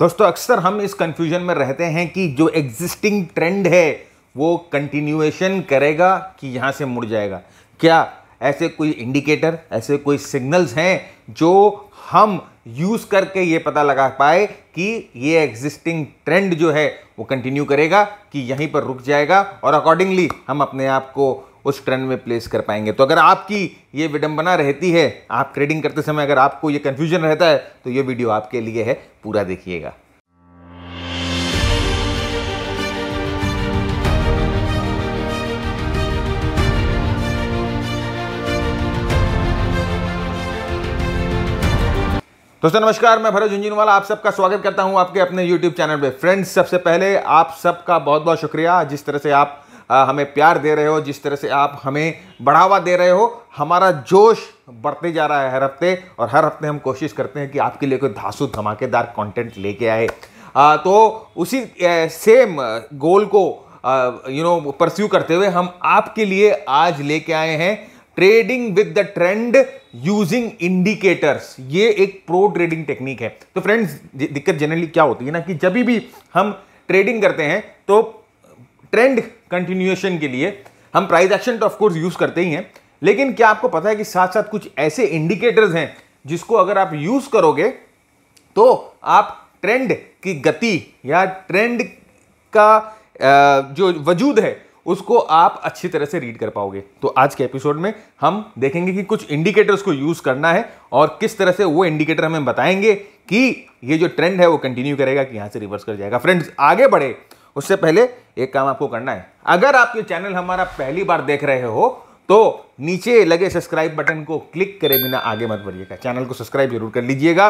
दोस्तों अक्सर हम इस कन्फ्यूजन में रहते हैं कि जो एग्जिस्टिंग ट्रेंड है वो कंटिन्यूएशन करेगा कि यहाँ से मुड़ जाएगा क्या ऐसे कोई इंडिकेटर ऐसे कोई सिग्नल्स हैं जो हम यूज़ करके ये पता लगा पाए कि ये एग्जिस्टिंग ट्रेंड जो है वो कंटिन्यू करेगा कि यहीं पर रुक जाएगा और अकॉर्डिंगली हम अपने आप को उस ट्रेंड में प्लेस कर पाएंगे तो अगर आपकी ये विडंबना रहती है आप ट्रेडिंग करते समय अगर आपको ये कन्फ्यूजन रहता है तो ये वीडियो आपके लिए है पूरा देखिएगा दोस्तों नमस्कार मैं भरत झुंझुनवाला आप सबका स्वागत करता हूं आपके अपने YouTube चैनल पे फ्रेंड्स सबसे पहले आप सबका बहुत बहुत शुक्रिया जिस तरह से आप हमें प्यार दे रहे हो जिस तरह से आप हमें बढ़ावा दे रहे हो हमारा जोश बढ़ते जा रहा है हर हफ्ते और हर हफ्ते हम कोशिश करते हैं कि आपके लिए कोई धासु धमाकेदार कंटेंट लेके आए तो उसी सेम गोल को यू नो परस्यू करते हुए हम आपके लिए आज लेके आए हैं trading with the trend using indicators ये एक प्रो ट्रेडिंग टेक्निक है तो फ्रेंड्स दिक्कत जनरली क्या होती है ना कि जब भी हम ट्रेडिंग करते हैं तो ट्रेंड कंटिन्यूएशन के लिए हम प्राइस एक्शन तो ऑफकोर्स यूज़ करते ही हैं लेकिन क्या आपको पता है कि साथ साथ कुछ ऐसे इंडिकेटर्स हैं जिसको अगर आप यूज़ करोगे तो आप ट्रेंड की गति या ट्रेंड का जो वजूद है उसको आप अच्छी तरह से रीड कर पाओगे तो आज के एपिसोड में हम देखेंगे कि कुछ इंडिकेटर्स को यूज़ करना है और किस तरह से वो इंडिकेटर हमें बताएंगे कि ये जो ट्रेंड है वो कंटिन्यू करेगा कि यहाँ से रिवर्स कर जाएगा फ्रेंड्स आगे बढ़े उससे पहले एक काम आपको करना है अगर आप ये चैनल हमारा पहली बार देख रहे हो तो नीचे लगे सब्सक्राइब बटन को क्लिक करे बिना आगे मत बढ़िएगा चैनल को सब्सक्राइब जरूर कर लीजिएगा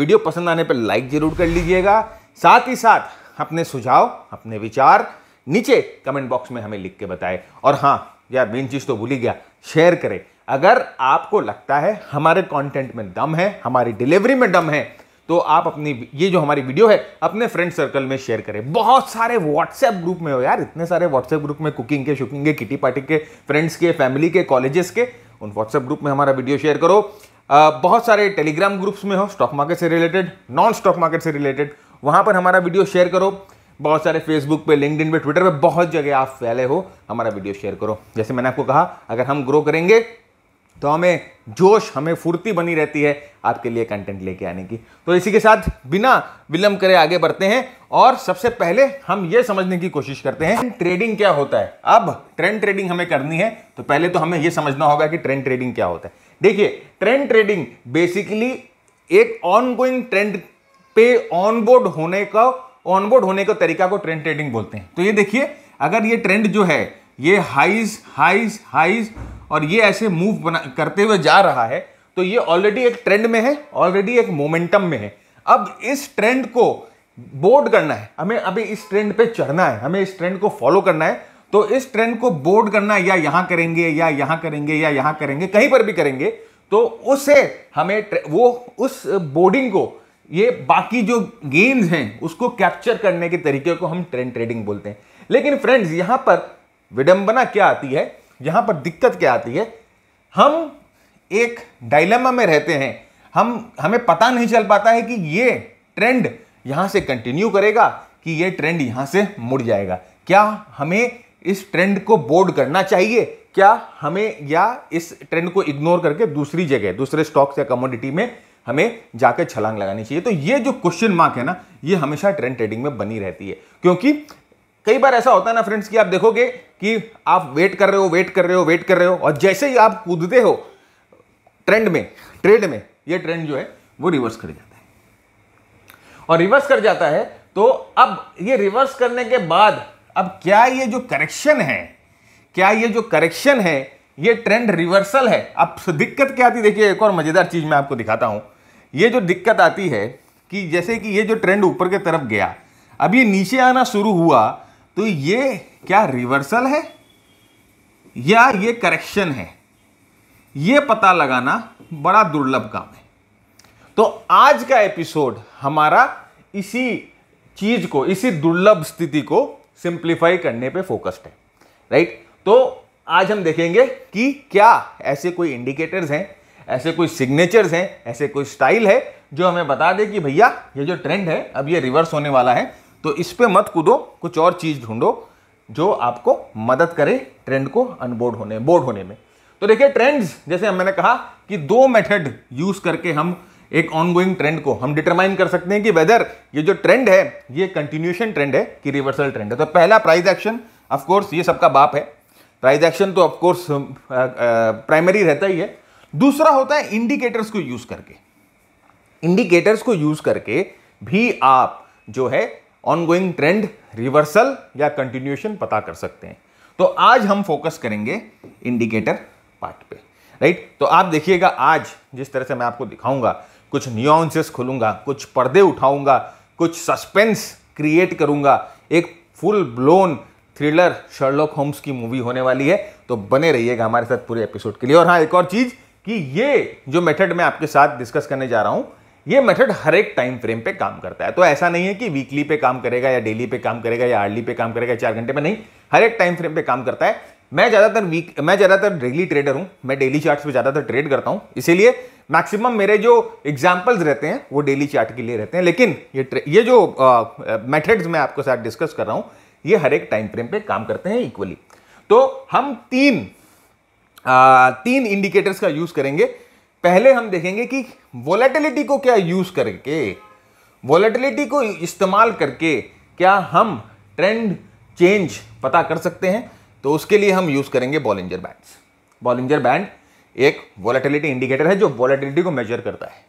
वीडियो पसंद आने पर लाइक जरूर कर लीजिएगा साथ ही साथ अपने सुझाव अपने विचार नीचे कमेंट बॉक्स में हमें लिख के बताए और हाँ यार मेन चीज़ तो भूल ही गया शेयर करें अगर आपको लगता है हमारे कंटेंट में दम है हमारी डिलीवरी में दम है तो आप अपनी ये जो हमारी वीडियो है अपने फ्रेंड सर्कल में शेयर करें बहुत सारे व्हाट्सएप ग्रुप में हो यार इतने सारे व्हाट्सएप ग्रुप में कुकिंग के शुकिंग के किटी पार्टी के फ्रेंड्स के फैमिली के कॉलेजेस के उन व्हाट्सएप ग्रुप में हमारा वीडियो शेयर करो आ, बहुत सारे टेलीग्राम ग्रुप्स में हो स्टॉक मार्केट से रिलेटेड नॉन स्टॉक मार्केट से रिलेटेड वहाँ पर हमारा वीडियो शेयर करो बहुत सारे फेसबुक पे लिंकड पे ट्विटर पे बहुत जगह आप फैले हो हमारा वीडियो शेयर करो जैसे मैंने आपको कहा अगर हम ग्रो करेंगे तो हमें जोश हमें फुर्ती बनी रहती है आपके लिए कंटेंट लेके आने की तो इसी के साथ बिना विलंब करे आगे बढ़ते हैं और सबसे पहले हम ये समझने की कोशिश करते हैं ट्रेडिंग क्या होता है अब ट्रेंड ट्रेडिंग हमें करनी है तो पहले तो हमें यह समझना होगा कि ट्रेंड ट्रेडिंग क्या होता है देखिए ट्रेंड ट्रेडिंग बेसिकली एक ऑनगोइंग ट्रेंड पे ऑनबोर्ड होने का ऑनबोर्ड होने का तरीका को ट्रेंड ट्रेडिंग बोलते हैं तो ये देखिए अगर ये ट्रेंड जो है ये हाइज हाइज हाइज और ये ऐसे मूव बना करते हुए जा रहा है तो ये ऑलरेडी एक ट्रेंड में है ऑलरेडी एक मोमेंटम में है अब इस ट्रेंड को बोर्ड करना है हमें अभी इस ट्रेंड पे चढ़ना है हमें इस ट्रेंड को फॉलो करना है तो इस ट्रेंड को बोर्ड करना या यहां करेंगे या यहां करेंगे या यहां करेंगे कहीं पर भी करेंगे तो उसे हमें वो उस बोर्डिंग को ये बाकी जो गेम्स हैं उसको कैप्चर करने के तरीके को हम ट्रेंड ट्रेडिंग बोलते हैं लेकिन फ्रेंड्स यहाँ पर विडंबना क्या आती है यहां पर दिक्कत क्या आती है हम एक डायलेमा में रहते हैं हम हमें पता नहीं चल पाता है कि ये ट्रेंड यहां से कंटिन्यू करेगा कि ये ट्रेंड यहां से मुड़ जाएगा क्या हमें इस ट्रेंड को बोर्ड करना चाहिए क्या हमें या इस ट्रेंड को इग्नोर करके दूसरी जगह दूसरे स्टॉक्स या कमोडिटी में हमें जाकर छलांग लगानी चाहिए तो ये जो क्वेश्चन मार्क है ना ये हमेशा ट्रेंड ट्रेडिंग में बनी रहती है क्योंकि कई बार ऐसा होता है ना फ्रेंड्स कि आप देखोगे कि आप वेट कर रहे हो वेट कर रहे हो वेट कर रहे हो और जैसे ही आप कूदते हो ट्रेंड में ट्रेड में ये ट्रेंड जो है वो रिवर्स कर जाता है और रिवर्स कर जाता है तो अब ये रिवर्स करने के बाद अब क्या ये जो करेक्शन है क्या ये जो करेक्शन है ये ट्रेंड रिवर्सल है अब दिक्कत क्या आती देखिए एक और मज़ेदार चीज़ मैं आपको दिखाता हूँ ये जो दिक्कत आती है कि जैसे कि ये जो ट्रेंड ऊपर की तरफ गया अब ये नीचे आना शुरू हुआ तो ये क्या रिवर्सल है या ये करेक्शन है ये पता लगाना बड़ा दुर्लभ काम है तो आज का एपिसोड हमारा इसी चीज को इसी दुर्लभ स्थिति को सिंप्लीफाई करने पे फोकस्ड है राइट तो आज हम देखेंगे कि क्या ऐसे कोई इंडिकेटर्स हैं ऐसे कोई सिग्नेचर्स हैं ऐसे कोई स्टाइल है जो हमें बता दे कि भैया ये जो ट्रेंड है अब ये रिवर्स होने वाला है तो इस पर मत कूदो कुछ और चीज़ ढूंढो जो आपको मदद करे ट्रेंड को अनबोर्ड होने बोर्ड होने में तो देखिए ट्रेंड्स जैसे मैंने कहा कि दो मेथड यूज़ करके हम एक ऑनगोइंग ट्रेंड को हम डिटरमाइन कर सकते हैं कि वेदर ये जो ट्रेंड है ये कंटिन्यूशन ट्रेंड है कि रिवर्सल ट्रेंड है तो पहला प्राइस एक्शन ऑफकोर्स ये सबका बाप है प्राइस एक्शन तो ऑफकोर्स प्राइमरी रहता ही है दूसरा होता है इंडिकेटर्स को यूज़ करके इंडिकेटर्स को यूज़ करके भी आप जो है ऑनगोइंग ट्रेंड रिवर्सल या कंटिन्यूएशन पता कर सकते हैं तो आज हम फोकस करेंगे इंडिकेटर पार्ट पे राइट तो आप देखिएगा आज जिस तरह से मैं आपको दिखाऊंगा कुछ न्यूंसेस खोलूंगा कुछ पर्दे उठाऊंगा कुछ सस्पेंस क्रिएट करूंगा एक full blown thriller Sherlock Holmes की मूवी होने वाली है तो बने रहिएगा हमारे साथ पूरे एपिसोड के लिए और हाँ एक और चीज़ कि ये जो मेथड मैं आपके साथ डिस्कस करने जा रहा हूँ ये मेथड हर एक टाइम फ्रेम पे काम करता है तो ऐसा नहीं है कि वीकली पे काम करेगा या डेली पे काम करेगा या आर्ली पे काम करेगा चार घंटे पे नहीं हर एक टाइम फ्रेम पे काम करता है मैं ज़्यादातर वीक मैं ज़्यादातर डेली ट्रेडर हूँ मैं डेली चार्ट्स पे ज़्यादातर ट्रेड करता हूँ इसीलिए मैक्सिमम मेरे जो एग्जाम्पल्स रहते हैं वो डेली चार्ट के लिए रहते हैं लेकिन ये ये जो मेथड्स मैं आपके साथ डिस्कस कर रहा हूँ ये हर एक टाइम फ्रेम पे काम करते हैं इक्वली तो हम तीन आ, तीन इंडिकेटर्स का यूज़ करेंगे पहले हम देखेंगे कि वोलेटिलिटी को क्या यूज़ करके वॉलेटिलिटी को इस्तेमाल करके क्या हम ट्रेंड चेंज पता कर सकते हैं तो उसके लिए हम यूज़ करेंगे बॉलिंजर बैंड्स बॉलिंजर बैंड एक वॉलेटिलिटी इंडिकेटर है जो वॉलेटिलिटी को मेजर करता है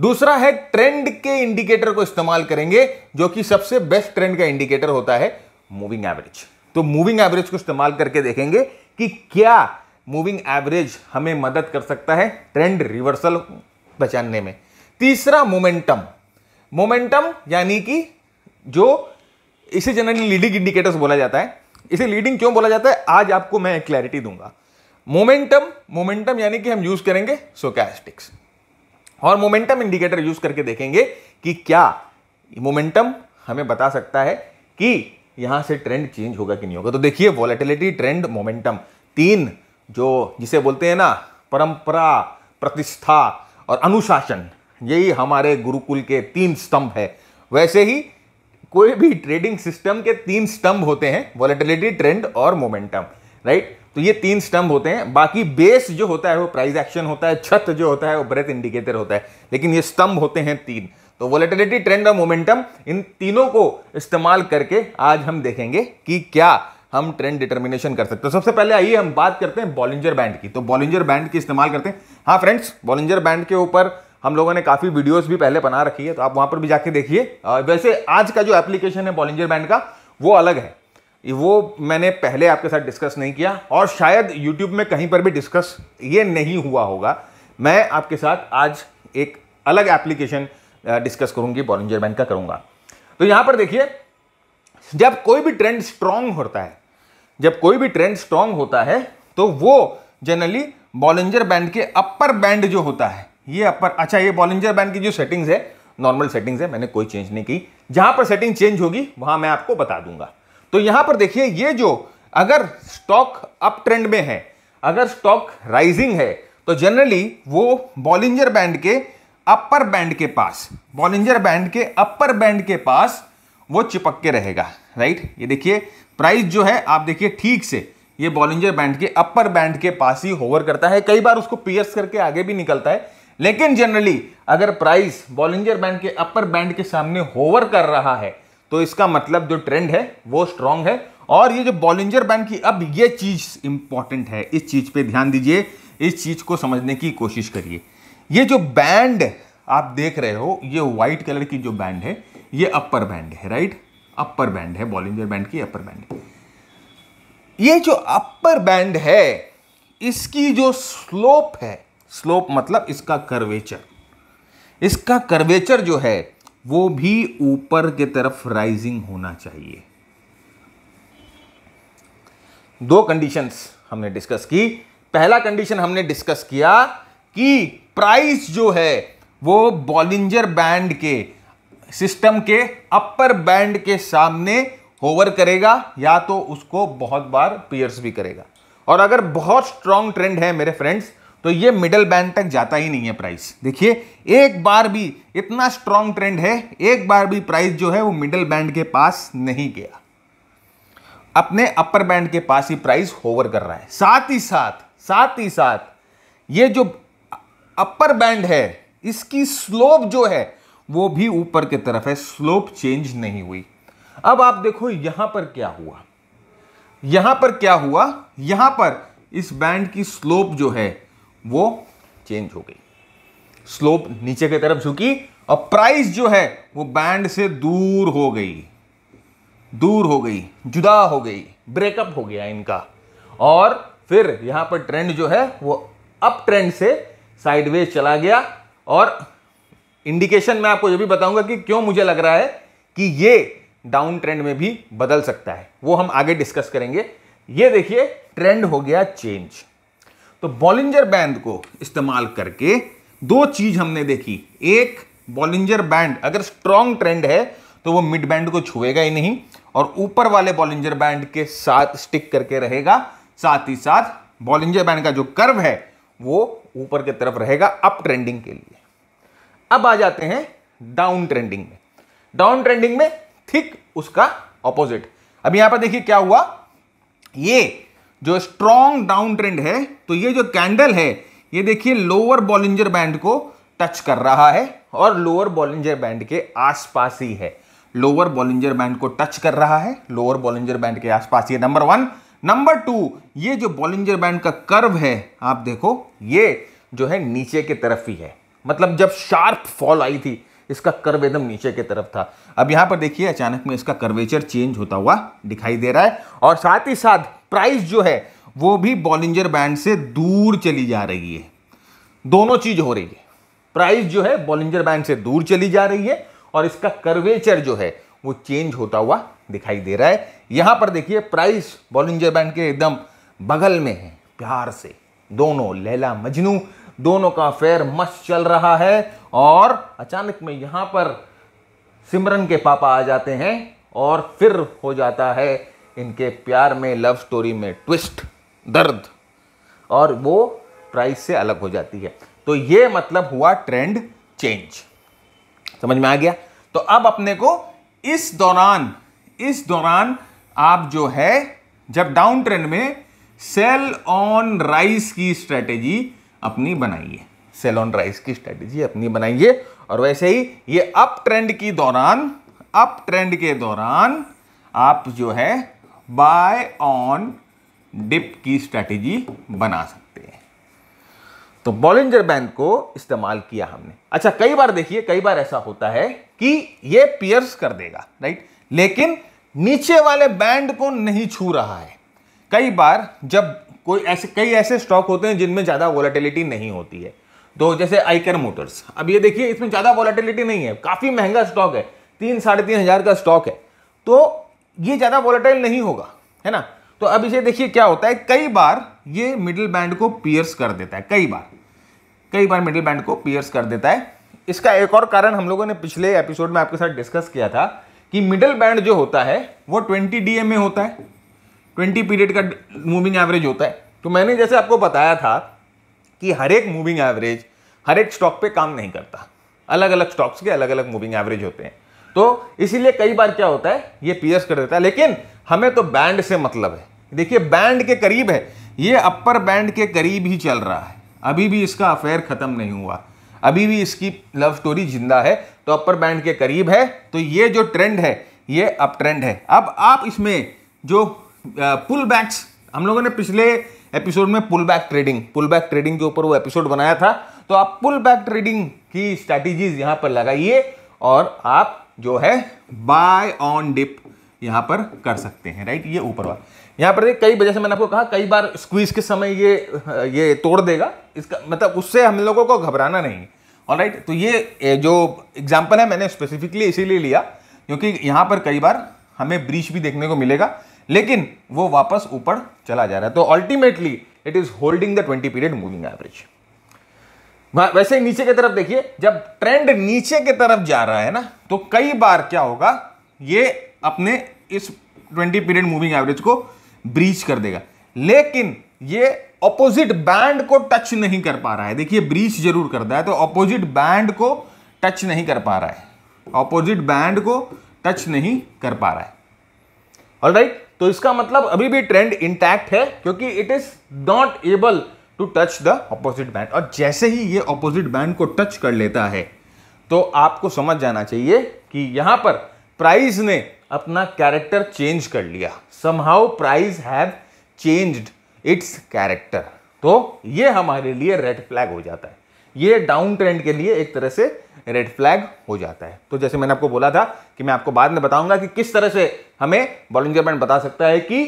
दूसरा है ट्रेंड के इंडिकेटर को इस्तेमाल करेंगे जो कि सबसे बेस्ट ट्रेंड का इंडिकेटर होता है मूविंग एवरेज तो मूविंग एवरेज को इस्तेमाल करके देखेंगे कि क्या मूविंग एवरेज हमें मदद कर सकता है ट्रेंड रिवर्सल पहचानने में तीसरा मोमेंटम मोमेंटम यानी कि जो इसे जनरली लीडिंग इंडिकेटर्स बोला जाता है इसे लीडिंग क्यों बोला जाता है आज आपको मैं क्लैरिटी दूंगा मोमेंटम मोमेंटम यानी कि हम यूज करेंगे सोकैस्टिक्स और मोमेंटम इंडिकेटर यूज करके देखेंगे कि क्या मोमेंटम हमें बता सकता है कि यहां से ट्रेंड चेंज होगा कि नहीं होगा तो देखिए वॉलेटिलिटी ट्रेंड मोमेंटम तीन जो जिसे बोलते हैं ना परंपरा प्रतिष्ठा और अनुशासन यही हमारे गुरुकुल के तीन स्तंभ है वैसे ही कोई भी ट्रेडिंग सिस्टम के तीन स्तंभ होते हैं वॉलेटिलिटी ट्रेंड और मोमेंटम राइट तो ये तीन स्तंभ होते हैं बाकी बेस जो होता है वो प्राइस एक्शन होता है छत जो होता है वो ब्रेथ इंडिकेटर होता है लेकिन ये स्तंभ होते हैं तीन तो वॉलेटिलिटी ट्रेंड और मोमेंटम इन तीनों को इस्तेमाल करके आज हम देखेंगे कि क्या हम ट्रेंड डिटर्मिनेशन कर सकते हैं तो सबसे पहले आइए हम बात करते हैं बॉलिंजर बैंड की तो बॉलिंजर बैंड की इस्तेमाल करते हैं हाँ फ्रेंड्स बॉलिंजर बैंड के ऊपर हम लोगों ने काफ़ी वीडियोस भी पहले बना रखी है तो आप वहाँ पर भी जाके देखिए वैसे आज का जो एप्लीकेशन है बॉलिंजर बैंड का वो अलग है वो मैंने पहले आपके साथ डिस्कस नहीं किया और शायद यूट्यूब में कहीं पर भी डिस्कस ये नहीं हुआ होगा मैं आपके साथ आज एक अलग एप्लीकेशन डिस्कस करूंगी बॉलिंजर बैंड का करूंगा तो यहाँ पर देखिए जब कोई भी ट्रेंड स्ट्रांग होता है जब कोई भी ट्रेंड स्ट्रांग होता है तो वो जनरली बॉलिंजर बैंड के अपर बैंड जो होता है ये अपर अच्छा ये बॉलेंजर बैंड की जो सेटिंग्स है नॉर्मल सेटिंग्स है मैंने कोई चेंज नहीं की जहां पर सेटिंग चेंज होगी वहां मैं आपको बता दूंगा तो यहां पर देखिए ये जो अगर स्टॉक अप ट्रेंड में है अगर स्टॉक राइजिंग है तो जनरली वो बॉलिंजर बैंड के अपर बैंड के पास बॉलिंजर बैंड के अपर बैंड के पास वो चिपक के रहेगा राइट ये देखिए प्राइस जो है आप देखिए ठीक से ये बॉलिंजर बैंड के अपर बैंड के पास ही होवर करता है कई बार उसको पियर्स करके आगे भी निकलता है लेकिन जनरली अगर प्राइस बॉलिंजर बैंड के अपर बैंड के सामने होवर कर रहा है तो इसका मतलब जो ट्रेंड है वो स्ट्रांग है और ये जो बॉलिंजर बैंड की अब ये चीज इंपॉर्टेंट है इस चीज पे ध्यान दीजिए इस चीज को समझने की कोशिश करिए ये जो बैंड आप देख रहे हो ये व्हाइट कलर की जो बैंड है ये अपर बैंड है राइट अपर बैंड है बॉलिंजर बैंड की अपर बैंड ये जो अपर बैंड है इसकी जो स्लोप है स्लोप मतलब इसका कर्वेचर इसका कर्वेचर जो है वो भी ऊपर की तरफ राइजिंग होना चाहिए दो कंडीशंस हमने डिस्कस की पहला कंडीशन हमने डिस्कस किया कि प्राइस जो है वो बॉलिंजर बैंड के सिस्टम के अपर बैंड के सामने होवर करेगा या तो उसको बहुत बार पियर्स भी करेगा और अगर बहुत स्ट्रांग ट्रेंड है मेरे फ्रेंड्स तो ये मिडल बैंड तक जाता ही नहीं है प्राइस देखिए एक बार भी इतना स्ट्रांग ट्रेंड है एक बार भी प्राइस जो है वो मिडल बैंड के पास नहीं गया अपने अपर बैंड के पास ही प्राइस होवर कर रहा है साथ ही साथ साथ ही साथ ये जो अपर बैंड है इसकी स्लोप जो है वो भी ऊपर की तरफ है स्लोप चेंज नहीं हुई अब आप देखो यहां पर क्या हुआ यहां पर क्या हुआ यहां पर इस बैंड की स्लोप जो है वो चेंज हो गई स्लोप नीचे की तरफ झुकी और प्राइस जो है वो बैंड से दूर हो गई दूर हो गई जुदा हो गई ब्रेकअप हो गया इनका और फिर यहां पर ट्रेंड जो है वो अप ट्रेंड से साइडवेज चला गया और इंडिकेशन मैं आपको ये भी बताऊंगा कि क्यों मुझे लग रहा है कि ये डाउन ट्रेंड में भी बदल सकता है वो हम आगे डिस्कस करेंगे ये देखिए ट्रेंड हो गया चेंज तो बॉलिंजर बैंड को इस्तेमाल करके दो चीज हमने देखी एक बॉलिंजर बैंड अगर स्ट्रॉन्ग ट्रेंड है तो वो मिड बैंड को छुएगा ही नहीं और ऊपर वाले बॉलिंजर बैंड के साथ स्टिक करके रहेगा साथ ही साथ बॉलिंजर बैंड का जो कर्व है वो ऊपर की तरफ रहेगा अप ट्रेंडिंग के लिए अब आ जाते हैं डाउन ट्रेंडिंग में डाउन ट्रेंडिंग में थिक उसका ऑपोजिट अब यहां पर देखिए क्या हुआ ये जो स्ट्रॉन्ग डाउन ट्रेंड है तो ये जो कैंडल है ये देखिए लोअर बॉलिंजर बैंड को टच कर रहा है और लोअर बॉलिंजर बैंड के आसपास ही है लोअर बॉलिंजर बैंड को टच कर रहा है लोअर बॉलिंजर बैंड के आसपास ये नंबर वन नंबर टू ये जो बॉलिंजर बैंड का कर्व है आप देखो ये जो है नीचे की तरफ ही है मतलब जब शार्प फॉल आई थी इसका कर्व एकदम नीचे की तरफ था अब यहाँ पर देखिए अचानक में इसका कर्वेचर चेंज होता हुआ दिखाई दे रहा है और साथ ही साथ प्राइस जो है वो भी बॉलिंजर बैंड से दूर चली जा रही है दोनों चीज हो रही है प्राइस जो है बॉलिंजर बैंड से दूर चली जा रही है और इसका कर्वेचर जो है वो चेंज होता हुआ दिखाई दे रहा है यहां पर देखिए प्राइस बॉलिंजर बैंड के एकदम बगल में है प्यार से दोनों लैला मजनू दोनों का अफेयर मस्त चल रहा है और अचानक में यहां पर सिमरन के पापा आ जाते हैं और फिर हो जाता है इनके प्यार में लव स्टोरी में ट्विस्ट दर्द और वो प्राइस से अलग हो जाती है तो ये मतलब हुआ ट्रेंड चेंज समझ में आ गया तो अब अपने को इस दौरान इस दौरान आप जो है जब डाउन ट्रेंड में सेल ऑन राइस की स्ट्रेटेजी अपनी बनाइए सेल ऑन की स्ट्रैटेजी अपनी बनाइए और वैसे ही ये अप ट्रेंड की दौरान अप ट्रेंड के दौरान आप जो है बाय ऑन डिप की स्ट्रैटेजी बना सकते हैं तो बॉलिंजर बैंड को इस्तेमाल किया हमने अच्छा कई बार देखिए कई बार ऐसा होता है कि ये पियर्स कर देगा राइट लेकिन नीचे वाले बैंड को नहीं छू रहा है कई बार जब कोई ऐसे कई ऐसे स्टॉक होते हैं जिनमें ज़्यादा वॉलेटिलिटी नहीं होती है तो जैसे आईकर मोटर्स अब ये देखिए इसमें ज़्यादा वॉलेटिलिटी नहीं है काफ़ी महंगा स्टॉक है तीन साढ़े तीन हज़ार का स्टॉक है तो ये ज़्यादा वॉलेटाइल नहीं होगा है ना तो अब इसे देखिए क्या होता है कई बार ये मिडिल बैंड को पियर्स कर देता है कई बार कई बार मिडिल बैंड को पियर्स कर देता है इसका एक और कारण हम लोगों ने पिछले एपिसोड में आपके साथ डिस्कस किया था कि मिडिल बैंड जो होता है वो 20 डी होता है ट्वेंटी पीरियड का मूविंग एवरेज होता है तो मैंने जैसे आपको बताया था कि हर एक मूविंग एवरेज हर एक स्टॉक पे काम नहीं करता अलग अलग स्टॉक्स के अलग अलग मूविंग एवरेज होते हैं तो इसीलिए कई बार क्या होता है ये पीएस कर देता है लेकिन हमें तो बैंड से मतलब है देखिए बैंड के करीब है ये अपर बैंड के करीब ही चल रहा है अभी भी इसका अफेयर ख़त्म नहीं हुआ अभी भी इसकी लव स्टोरी जिंदा है तो अपर बैंड के करीब है तो ये जो ट्रेंड है ये अप ट्रेंड है अब आप इसमें जो पुल बैक्स हम लोगों ने पिछले एपिसोड में pull back trading pull back trading के ऊपर वो एपिसोड बनाया था तो आप पुल बैक ट्रेडिंग की स्ट्रैटेजीज यहाँ पर लगाइए और आप जो है बाय ऑन डिप यहाँ पर कर सकते हैं राइट ये ऊपर वाला यहां पर कई वजह से मैंने आपको कहा कई बार स्क्वीज के समय ये ये तोड़ देगा इसका मतलब उससे हम लोगों को घबराना नहीं और राइट तो ये जो एग्जाम्पल है मैंने स्पेसिफिकली इसीलिए लिया क्योंकि यहां पर कई बार हमें ब्रीच भी देखने को मिलेगा लेकिन वो वापस ऊपर चला जा रहा है तो ultimately it is holding the twenty period moving average वैसे ही नीचे की तरफ देखिए जब ट्रेंड नीचे की तरफ जा रहा है ना तो कई बार क्या होगा ये अपने इस 20 पीरियड मूविंग एवरेज को ब्रीच कर देगा लेकिन ये ऑपोजिट बैंड को टच नहीं कर पा रहा है देखिए ब्रीच जरूर करता है तो ऑपोजिट बैंड को टच नहीं कर पा रहा है ऑपोजिट बैंड को टच नहीं कर पा रहा है ऑल राइट तो इसका मतलब अभी भी ट्रेंड इंटैक्ट है क्योंकि it is not able to touch the opposite band और जैसे ही ये ऑपोजिट बैंड को टच कर लेता है तो आपको समझ जाना चाहिए कि यहां पर प्राइस ने अपना कैरेक्टर चेंज कर लिया somehow price have changed its character तो ये हमारे लिए रेड फ्लैग हो जाता है ये डाउन ट्रेंड के लिए एक तरह से रेड फ्लैग हो जाता है तो जैसे मैंने आपको बोला था कि मैं आपको बाद में बताऊंगा कि किस तरह से हमें बॉलिंजर बैंड बता सकता है कि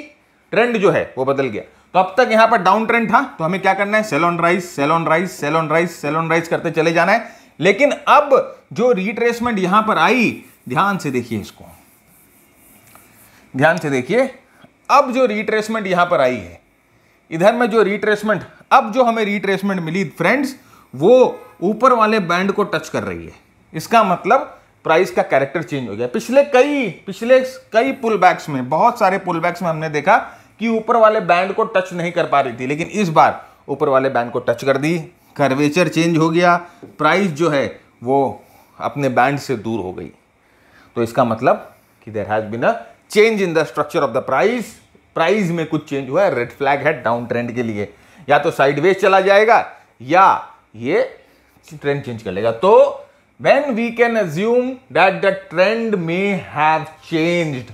ट्रेंड जो है वो बदल गया तो अब तक यहां पर डाउन ट्रेंड था तो हमें क्या करना है on rise sell on rise sell on rise करते चले जाना है लेकिन अब जो रिट्रेसमेंट यहां पर आई ध्यान से देखिए इसको ध्यान से देखिए अब जो रिट्रेसमेंट यहां पर आई है इधर में जो रिट्रेसमेंट अब जो हमें रिट्रेसमेंट मिली फ्रेंड्स वो ऊपर वाले बैंड को टच कर रही है इसका मतलब प्राइस का कैरेक्टर चेंज हो गया पिछले कई पिछले कई पुल बैक्स में बहुत सारे पुल बैक्स में हमने देखा कि ऊपर वाले बैंड को टच नहीं कर पा रही थी लेकिन इस बार ऊपर वाले बैंड को टच कर दी कर्वेचर चेंज हो गया प्राइस जो है वो अपने बैंड से दूर हो गई तो इसका मतलब कि there has been a change in the structure of the price price में कुछ चेंज हुआ है रेड फ्लैग है डाउन ट्रेंड के लिए या तो साइडवेज चला जाएगा या ये ट्रेंड चेंज कर लेगा तो when we can assume that the trend may have changed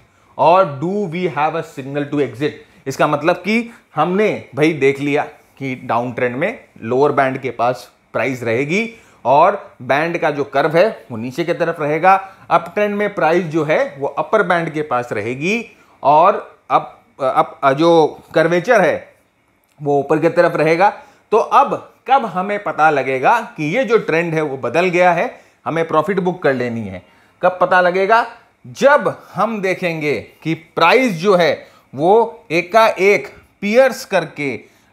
और do we have a signal to exit इसका मतलब कि हमने भाई देख लिया कि डाउन ट्रेंड में लोअर बैंड के पास प्राइस रहेगी और बैंड का जो कर्व है वो नीचे की तरफ रहेगा अप ट्रेंड में प्राइस जो है वो अपर बैंड के पास रहेगी और अब अब जो कर्वेचर है वो ऊपर की तरफ रहेगा तो अब कब हमें पता लगेगा कि ये जो ट्रेंड है वो बदल गया है हमें प्रॉफिट बुक कर लेनी है कब पता लगेगा जब हम देखेंगे कि प्राइस जो है वो एकाएक पियर्स करके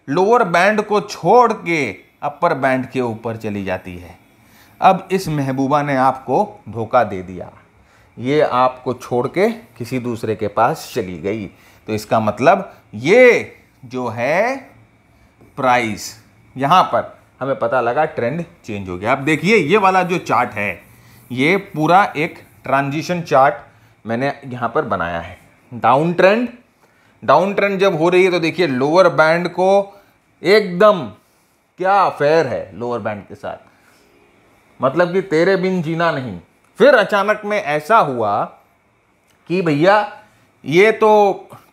लोअर बैंड को छोड़ के अपर बैंड के ऊपर चली जाती है अब इस महबूबा ने आपको धोखा दे दिया ये आपको छोड़ के किसी दूसरे के पास चली गई तो इसका मतलब ये जो है प्राइस यहाँ पर हमें पता लगा ट्रेंड चेंज हो गया आप देखिए ये वाला जो चार्ट है ये पूरा एक ट्रांजिशन चार्ट मैंने यहाँ पर बनाया है डाउन ट्रेंड डाउन ट्रेंड जब हो रही है तो देखिए लोअर बैंड को एकदम क्या अफेयर है लोअर बैंड के साथ मतलब कि तेरे बिन जीना नहीं फिर अचानक में ऐसा हुआ कि भैया ये तो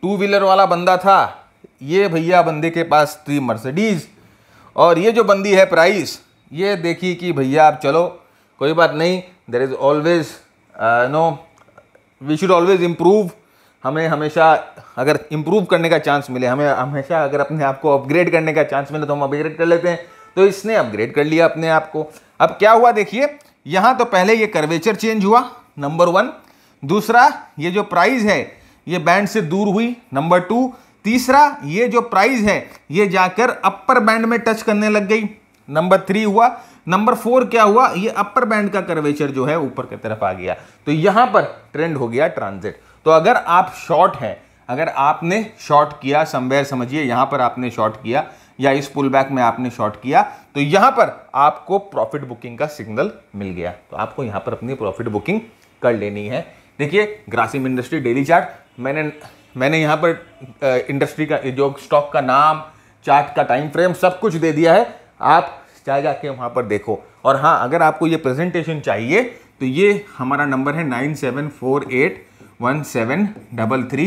टू व्हीलर वाला बंदा था ये भैया बंदे के पास थी मर्सिडीज़ और ये जो बंदी है प्राइस ये देखी कि भैया आप चलो कोई बात नहीं there is always no we should always improve हमें हमेशा अगर इम्प्रूव करने का चांस मिले हमें हमेशा अगर अपने आप को अपग्रेड करने का चांस मिले तो हम अपग्रेड कर लेते हैं तो इसने अपग्रेड कर लिया अपने आप को अब क्या हुआ देखिए यहाँ तो पहले ये कर्वेचर चेंज हुआ नंबर वन दूसरा ये जो प्राइस है ये बैंड से दूर हुई नंबर टू तीसरा ये जो प्राइस है ये जाकर अपर बैंड में टच करने लग गई नंबर थ्री हुआ नंबर फोर क्या हुआ ये अपर बैंड का कर्वेचर जो है ऊपर की तरफ आ गया तो यहां पर ट्रेंड हो गया ट्रांजिट तो अगर आप शॉर्ट हैं अगर आपने शॉर्ट किया समवेयर समझिए यहां पर आपने शॉर्ट किया या इस पुल बैक में आपने शॉर्ट किया तो यहां पर आपको प्रॉफिट बुकिंग का सिग्नल मिल गया तो आपको यहां पर अपनी प्रॉफिट बुकिंग कर लेनी है देखिए ग्रासिम इंडस्ट्री डेली चार्ट मैंने मैंने यहाँ पर इंडस्ट्री का जो स्टॉक का नाम चार्ट का टाइम फ्रेम सब कुछ दे दिया है आप चाहे जाके वहाँ पर देखो और हाँ अगर आपको ये प्रेजेंटेशन चाहिए तो ये हमारा नंबर है nine seven four eight one seven double three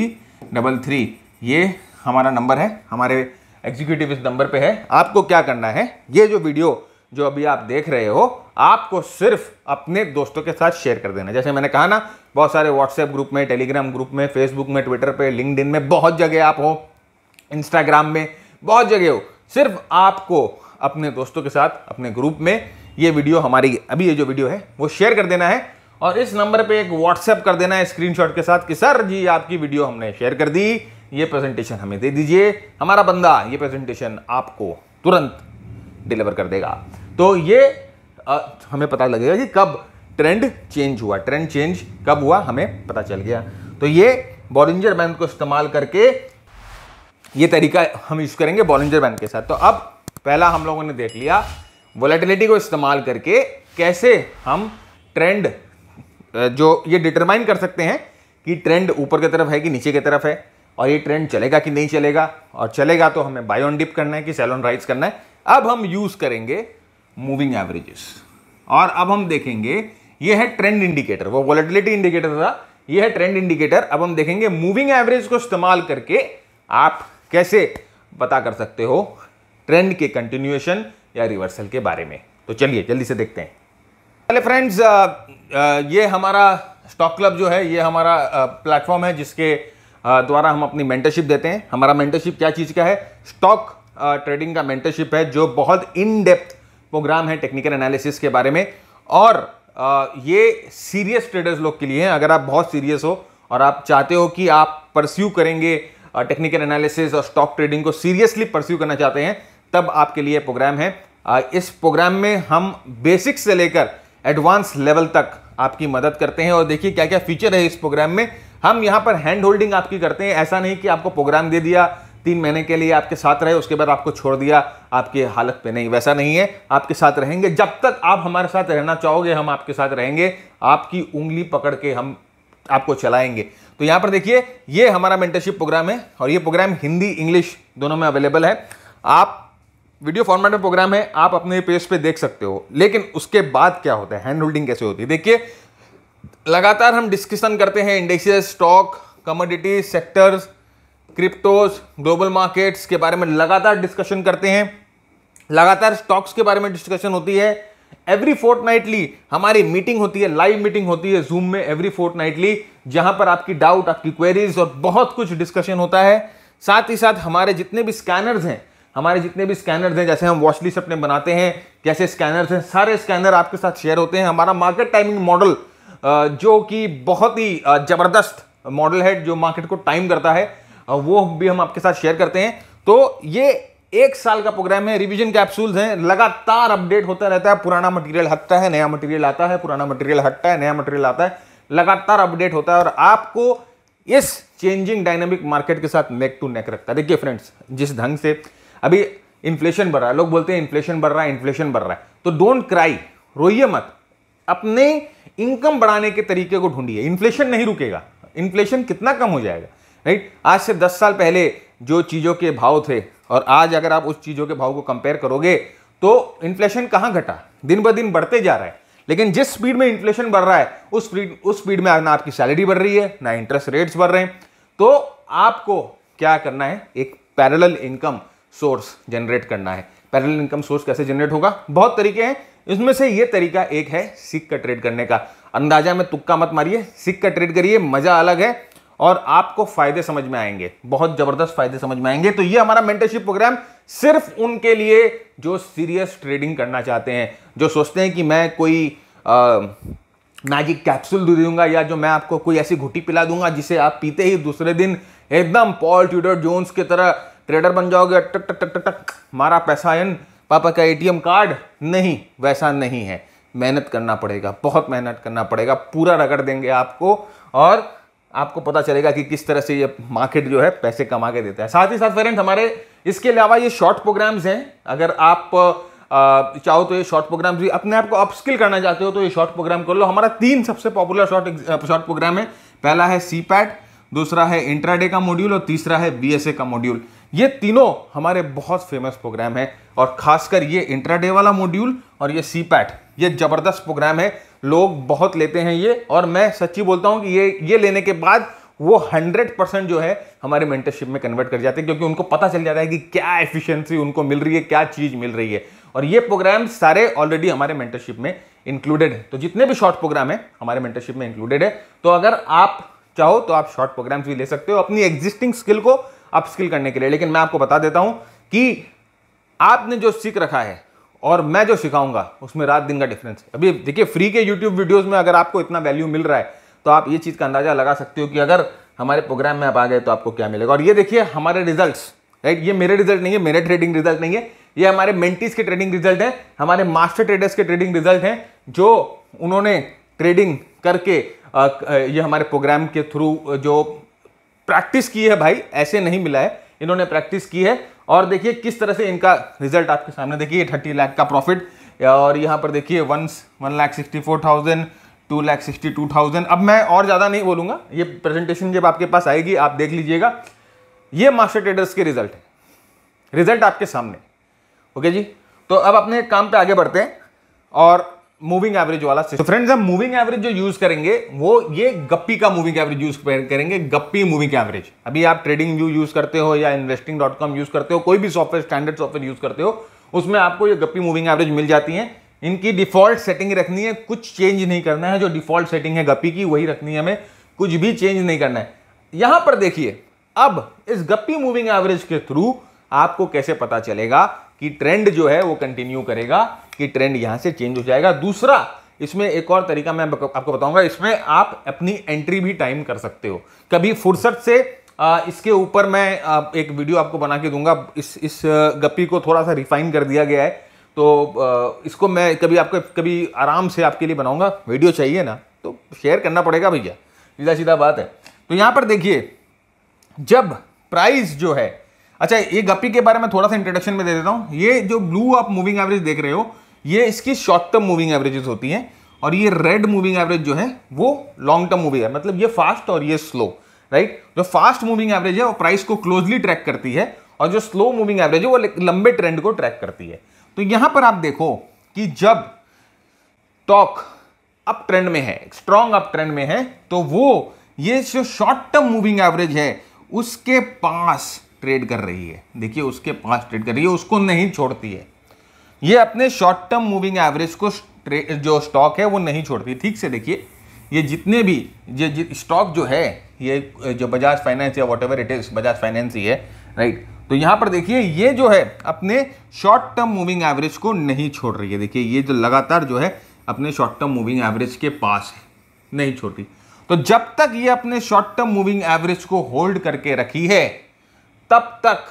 double three ये हमारा नंबर है हमारे एग्जीक्यूटिव इस नंबर पे है आपको क्या करना है ये जो वीडियो जो अभी आप देख रहे हो आपको सिर्फ अपने दोस्तों के साथ शेयर कर देना जैसे मैंने कहा ना बहुत सारे व्हाट्सएप ग्रुप में टेलीग्राम ग्रुप में फेसबुक में ट्विटर पे लिंकड में बहुत जगह आप हो इंस्टाग्राम में बहुत जगह हो सिर्फ आपको अपने दोस्तों के साथ अपने ग्रुप में ये वीडियो हमारी अभी ये जो वीडियो है वो शेयर कर देना है और इस नंबर पे एक व्हाट्सएप कर देना है स्क्रीनशॉट के साथ कि सर जी आपकी वीडियो हमने शेयर कर दी ये प्रेजेंटेशन हमें दे दीजिए हमारा बंदा ये प्रेजेंटेशन आपको तुरंत डिलीवर कर देगा तो ये हमें पता लगेगा कि कब ट्रेंड चेंज हुआ ट्रेंड चेंज कब हुआ हमें पता चल गया तो ये बॉलिंजर बैंड को इस्तेमाल करके ये तरीका हम यूज़ करेंगे बॉलिंजर बैंड के साथ तो अब पहला हम लोगों ने देख लिया वोलेटिलिटी को इस्तेमाल करके कैसे हम ट्रेंड जो ये डिटरमाइन कर सकते हैं कि ट्रेंड ऊपर की तरफ है कि नीचे की तरफ है और ये ट्रेंड चलेगा कि नहीं चलेगा और चलेगा तो हमें बाय ऑन डिप करना है कि सेल ऑन राइज करना है अब हम यूज़ करेंगे मूविंग एवरेजेस और अब हम देखेंगे ये है ट्रेंड इंडिकेटर वो वॉलेटिलिटी इंडिकेटर था ये है ट्रेंड इंडिकेटर अब हम देखेंगे मूविंग एवरेज को इस्तेमाल करके आप कैसे पता कर सकते हो ट्रेंड के कंटिन्यूएशन या रिवर्सल के बारे में तो चलिए जल्दी से देखते हैं पहले फ्रेंड्स ये हमारा स्टॉक क्लब जो है ये हमारा प्लेटफॉर्म है जिसके द्वारा हम अपनी मेंटरशिप देते हैं हमारा मेंटरशिप क्या चीज़ का है स्टॉक ट्रेडिंग का मेंटरशिप है जो बहुत इन डेप्थ प्रोग्राम है टेक्निकल एनालिसिस के बारे में और ये सीरियस ट्रेडर्स लोग के लिए हैं अगर आप बहुत सीरियस हो और आप चाहते हो कि आप परस्यू करेंगे टेक्निकल एनालिसिस और स्टॉक ट्रेडिंग को सीरियसली परस्यू करना चाहते हैं तब आपके लिए प्रोग्राम है इस प्रोग्राम में हम बेसिक्स से लेकर एडवांस लेवल तक आपकी मदद करते हैं और देखिए क्या क्या फीचर है इस प्रोग्राम में हम यहाँ पर हैंड होल्डिंग आपकी करते हैं ऐसा नहीं कि आपको प्रोग्राम दे दिया तीन महीने के लिए आपके साथ रहे उसके बाद आपको छोड़ दिया आपकी हालत पे नहीं वैसा नहीं है आपके साथ रहेंगे जब तक आप हमारे साथ रहना चाहोगे हम आपके साथ रहेंगे आपकी उंगली पकड़ के हम आपको चलाएंगे तो यहाँ पर देखिए ये हमारा मेंटरशिप प्रोग्राम है और ये प्रोग्राम हिंदी इंग्लिश दोनों में अवेलेबल है आप वीडियो फॉर्मेट में प्रोग्राम है आप अपने पेज पे देख सकते हो लेकिन उसके बाद क्या होता है हैंड होल्डिंग कैसे होती है देखिए लगातार हम डिस्कशन करते हैं indexes stock commodity sectors cryptos global markets के बारे में लगातार डिस्कशन करते हैं लगातार स्टॉक्स के बारे में डिस्कशन होती है एवरी फोर्थ नाइटली हमारी मीटिंग होती है लाइव मीटिंग होती है जूम में एवरी फोर्थ नाइटली जहां पर आपकी डाउट आपकी क्वेरीज और बहुत कुछ डिस्कशन होता है साथ ही साथ हमारे जितने भी स्कैनर्स हैं हमारे जितने भी स्कैनर्स हैं जैसे हम वॉचलिस्ट अपने बनाते हैं कैसे स्कैनर्स हैं सारे स्कैनर आपके साथ शेयर होते हैं हमारा मार्केट टाइमिंग मॉडल जो कि बहुत ही ज़बरदस्त मॉडल है जो मार्केट को टाइम करता है वो भी हम आपके साथ शेयर करते हैं तो ये एक साल का प्रोग्राम है रिवीजन कैप्सूल्स हैं लगातार अपडेट होता रहता है पुराना मटेरियल हटता है नया मटेरियल आता है पुराना मटेरियल हटता है नया मटेरियल आता है लगातार अपडेट होता है और आपको इस चेंजिंग डायनेमिक मार्केट के साथ नेक टू नेक रखता है देखिए फ्रेंड्स जिस ढंग से अभी इन्फ्लेशन बढ़ रहा है लोग बोलते हैं इन्फ्लेशन बढ़ रहा है इन्फ्लेशन बढ़ रहा है तो डोंट क्राई रोइए मत अपने इनकम बढ़ाने के तरीके को ढूंढिए इन्फ्लेशन नहीं रुकेगा इन्फ्लेशन कितना कम हो जाएगा राइट आज से दस साल पहले जो चीज़ों के भाव थे और आज अगर आप उस चीज़ों के भाव को कंपेयर करोगे तो इन्फ्लेशन कहाँ घटा दिन ब दिन बढ़ते जा रहा है लेकिन जिस स्पीड में इन्फ्लेशन बढ़ रहा है उस स्पीड उस स्पीड में ना आपकी सैलरी बढ़ रही है ना इंटरेस्ट रेट्स बढ़ रहे हैं तो आपको क्या करना है एक पैरेलल इनकम सोर्स जनरेट करना है पैरेलल इनकम सोर्स कैसे जनरेट होगा बहुत तरीके हैं इसमें से ये तरीका एक है सिक का ट्रेड करने का अंदाजा में तुक्का मत मारिए सिक का ट्रेड करिए मज़ा अलग है और आपको फायदे समझ में आएंगे बहुत जबरदस्त फायदे समझ में आएंगे तो ये हमारा मेंटरशिप प्रोग्राम सिर्फ उनके लिए जो सीरियस ट्रेडिंग करना चाहते हैं जो सोचते हैं कि मैं कोई मैजिक कैप्सूल दे दूंगा या जो मैं आपको कोई ऐसी घुटी पिला दूंगा जिसे आप पीते ही दूसरे दिन एकदम पॉल ट्यूडर जोन्स की तरह ट्रेडर बन जाओगे टक टक टक टक टक मारा पैसा एन पापा का एटीएम कार्ड नहीं वैसा नहीं है मेहनत करना पड़ेगा बहुत मेहनत करना पड़ेगा पूरा रगड़ देंगे आपको और आपको पता चलेगा कि किस तरह से ये मार्केट जो है पैसे कमा के देता है साथ ही साथ फ्रेंड्स हमारे इसके अलावा ये शॉर्ट प्रोग्राम्स हैं अगर आप चाहो तो ये शॉर्ट प्रोग्राम भी अपने आप को अपस्किल करना चाहते हो तो ये शॉर्ट प्रोग्राम कर लो हमारा तीन सबसे पॉपुलर शॉर्ट शॉर्ट प्रोग्राम है पहला है सी पैट दूसरा है इंट्राडे का मॉड्यूल और तीसरा है बी का मॉड्यूल ये तीनों हमारे बहुत फेमस प्रोग्राम है और खासकर ये इंट्राडे वाला मॉड्यूल और ये सी पैट ये ज़बरदस्त प्रोग्राम है लोग बहुत लेते हैं ये और मैं सच्ची बोलता हूँ कि ये ये लेने के बाद वो हंड्रेड परसेंट जो है हमारे मेंटरशिप में कन्वर्ट कर जाते हैं क्योंकि उनको पता चल जाता है कि क्या एफिशिएंसी उनको मिल रही है क्या चीज़ मिल रही है और ये प्रोग्राम सारे ऑलरेडी हमारे मेंटरशिप में इंक्लूडेड है तो जितने भी शॉर्ट प्रोग्राम है हमारे मेंटरशिप में इंक्लूडेड है तो अगर आप चाहो तो आप शॉर्ट प्रोग्राम्स भी ले सकते हो अपनी एग्जिस्टिंग स्किल को अपस्किल करने के लिए लेकिन मैं आपको बता देता हूँ कि आपने जो सीख रखा है और मैं जो सिखाऊंगा उसमें रात दिन का डिफरेंस अभी देखिए फ्री के यूट्यूब वीडियोस में अगर आपको इतना वैल्यू मिल रहा है तो आप ये चीज़ का अंदाज़ा लगा सकते हो कि अगर हमारे प्रोग्राम में आप आ गए तो आपको क्या मिलेगा और ये देखिए हमारे रिजल्ट राइट ये मेरे रिजल्ट नहीं है मेरे ट्रेडिंग रिजल्ट नहीं है ये हमारे मेंटीज के ट्रेडिंग रिजल्ट हैं हमारे मास्टर ट्रेडर्स के ट्रेडिंग रिजल्ट हैं जो उन्होंने ट्रेडिंग करके ये हमारे प्रोग्राम के थ्रू जो प्रैक्टिस की है भाई ऐसे नहीं मिला है इन्होंने प्रैक्टिस की है और देखिए किस तरह से इनका रिजल्ट आपके सामने देखिए थर्टी लाख का प्रॉफिट और यहाँ पर देखिए one one lakh sixty four thousand two lakh sixty two thousand अब मैं और ज़्यादा नहीं बोलूँगा ये प्रेजेंटेशन जब आपके पास आएगी आप देख लीजिएगा ये मास्टर ट्रेडर्स के रिजल्ट है रिजल्ट आपके सामने ओके जी तो अब अपने काम पर आगे बढ़ते हैं और मूविंग एवरेज वाला सिस्टम फ्रेंड्स हम मूविंग एवरेज जो यूज करेंगे वो ये गप्पी का मूविंग एवरेज यूज करेंगे गप्पी मूविंग एवरेज अभी आप ट्रेडिंग व्यू यूज करते हो या इन्वेस्टिंग डॉट कॉम यूज करते हो कोई भी सॉफ्टवेयर स्टैंडर्ड सॉफ्टवेयर यूज करते हो उसमें आपको ये गप्पी मूविंग एवरेज मिल जाती है इनकी डिफॉल्ट सेटिंग रखनी है कुछ चेंज नहीं करना है जो डिफॉल्ट सेटिंग है गप्पी की वही रखनी है हमें कुछ भी चेंज नहीं करना है यहां पर देखिए अब इस गप्पी मूविंग एवरेज के थ्रू आपको कैसे पता चलेगा कि ट्रेंड जो है वो कंटिन्यू करेगा कि ट्रेंड यहाँ से चेंज हो जाएगा दूसरा इसमें एक और तरीका मैं आपको बताऊंगा इसमें आप अपनी एंट्री भी टाइम कर सकते हो कभी फुर्सत से इसके ऊपर मैं एक वीडियो आपको बना के दूंगा इस इस गप्पी को थोड़ा सा रिफाइन कर दिया गया है तो इसको मैं कभी आपको कभी आराम से आपके लिए बनाऊंगा वीडियो चाहिए ना तो शेयर करना पड़ेगा भैया सीधा सीधा बात है तो यहाँ पर देखिए जब प्राइस जो है अच्छा ये गप्पी के बारे में थोड़ा सा इंट्रोडक्शन में दे देता हूँ ये जो ब्लू आप मूविंग एवरेज देख रहे हो ये इसकी शॉर्ट टर्म मूविंग एवरेजेस होती हैं और ये रेड मूविंग एवरेज जो है वो लॉन्ग टर्म मूविंग है मतलब ये फास्ट और ये स्लो राइट जो फास्ट मूविंग एवरेज है वो प्राइस को क्लोजली ट्रैक करती है और जो स्लो मूविंग एवरेज है वो लंबे ट्रेंड को ट्रैक करती है तो यहां पर आप देखो कि जब टॉक अप ट्रेंड में है स्ट्रॉन्ग अप ट्रेंड में है तो वो ये जो शॉर्ट टर्म मूविंग एवरेज है उसके पास ट्रेड कर रही है देखिए उसके पास ट्रेड कर रही है उसको नहीं छोड़ती है ये अपने शॉर्ट टर्म मूविंग एवरेज को जो स्टॉक है वो नहीं छोड़ती ठीक से देखिए ये जितने भी ये स्टॉक जो है ये जो बजाज फाइनेंस या whatever it is Bajaj finance ही है राइट तो यहाँ पर देखिए ये जो है अपने शॉर्ट टर्म मूविंग एवरेज को नहीं छोड़ रही है देखिए ये जो लगातार जो है अपने शॉर्ट टर्म मूविंग एवरेज के पास है नहीं छोड़ती तो जब तक ये अपने शॉर्ट टर्म मूविंग एवरेज को होल्ड करके रखी है तब तक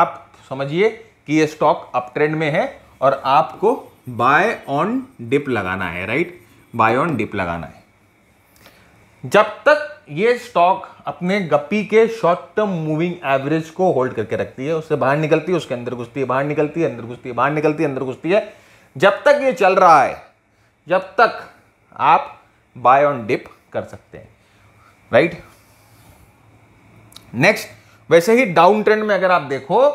आप समझिए कि ये स्टॉक अप ट्रेंड में है और आपको बाय ऑन डिप लगाना है राइट बाय ऑन डिप लगाना है जब तक ये स्टॉक अपने गप्पी के शॉर्ट टर्म मूविंग एवरेज को होल्ड करके रखती है उससे बाहर निकलती है उसके अंदर घुसती है बाहर निकलती है अंदर घुसती है बाहर निकलती है अंदर घुसती है जब तक ये चल रहा है जब तक आप बाय ऑन डिप कर सकते हैं राइट नेक्स्ट वैसे ही डाउन ट्रेंड में अगर आप देखो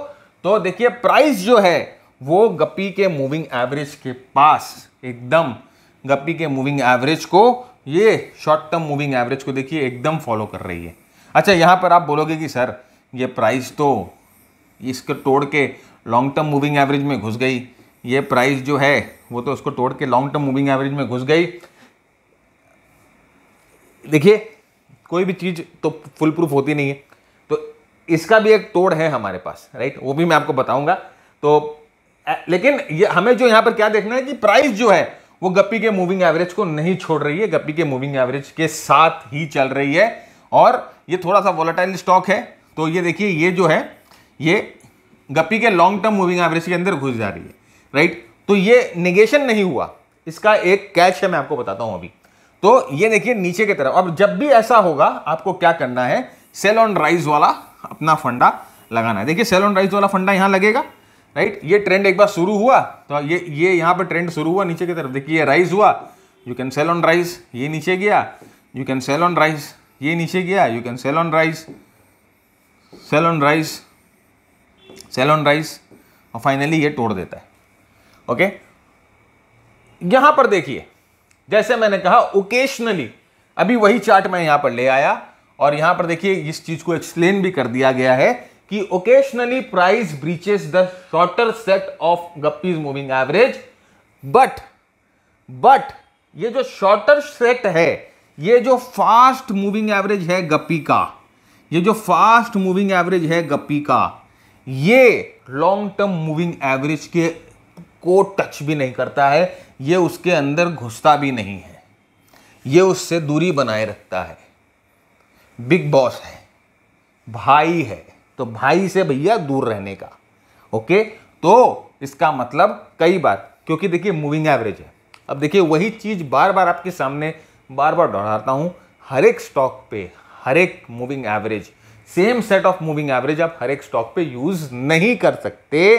तो देखिए प्राइस जो है वो गप्पी के मूविंग एवरेज के पास एकदम गप्पी के मूविंग एवरेज को ये शॉर्ट टर्म मूविंग एवरेज को देखिए एकदम फॉलो कर रही है अच्छा यहाँ पर आप बोलोगे कि सर ये प्राइस तो इसको तोड़ के लॉन्ग टर्म मूविंग एवरेज में घुस गई ये प्राइस जो है वो तो उसको तोड़ के लॉन्ग टर्म मूविंग एवरेज में घुस गई देखिए कोई भी चीज़ तो फुल प्रूफ होती नहीं है इसका भी एक तोड़ है हमारे पास राइट वो भी मैं आपको बताऊंगा तो लेकिन ये हमें जो यहां पर क्या देखना है कि प्राइस जो है वो गप्पी के मूविंग एवरेज को नहीं छोड़ रही है गप्पी के मूविंग एवरेज के साथ ही चल रही है और ये थोड़ा सा वॉलेटाइल स्टॉक है तो ये देखिए ये जो है ये गप्पी के लॉन्ग टर्म मूविंग एवरेज के अंदर घुस जा रही है राइट तो ये निगेशन नहीं हुआ इसका एक कैच है मैं आपको बताता हूं अभी तो ये देखिए नीचे की तरफ अब जब भी ऐसा होगा आपको क्या करना है सेल ऑन राइज वाला अपना फंडा लगाना है देखिए सेल ऑन राइज वाला फंडा यहाँ लगेगा राइट ये ट्रेंड एक बार शुरू हुआ तो ये ये यहाँ पर ट्रेंड शुरू हुआ नीचे की तरफ देखिए ये राइज हुआ you can sell on rise ये नीचे गया you can sell on rise ये नीचे गया you can sell on rise sell on rise sell on rise और फाइनली ये तोड़ देता है ओके यहां पर देखिए जैसे मैंने कहा ओकेशनली अभी वही चार्ट मैं यहां पर ले आया और यहाँ पर देखिए इस चीज़ को एक्सप्लेन भी कर दिया गया है कि occasionally price breaches the shorter set of Guppy's moving average but but ये जो शॉर्टर सेट है ये जो फास्ट मूविंग एवरेज है गप्पी का ये जो फास्ट मूविंग एवरेज है गप्पी का ये लॉन्ग टर्म मूविंग एवरेज के को टच भी नहीं करता है ये उसके अंदर घुसता भी नहीं है ये उससे दूरी बनाए रखता है बिग बॉस है भाई है तो भाई से भैया दूर रहने का ओके तो इसका मतलब कई बार क्योंकि देखिए मूविंग एवरेज है अब देखिए वही चीज़ बार बार आपके सामने बार बार दोहराता हूँ हर एक स्टॉक पे हर एक moving average same set of moving average आप हर एक स्टॉक पे यूज़ नहीं कर सकते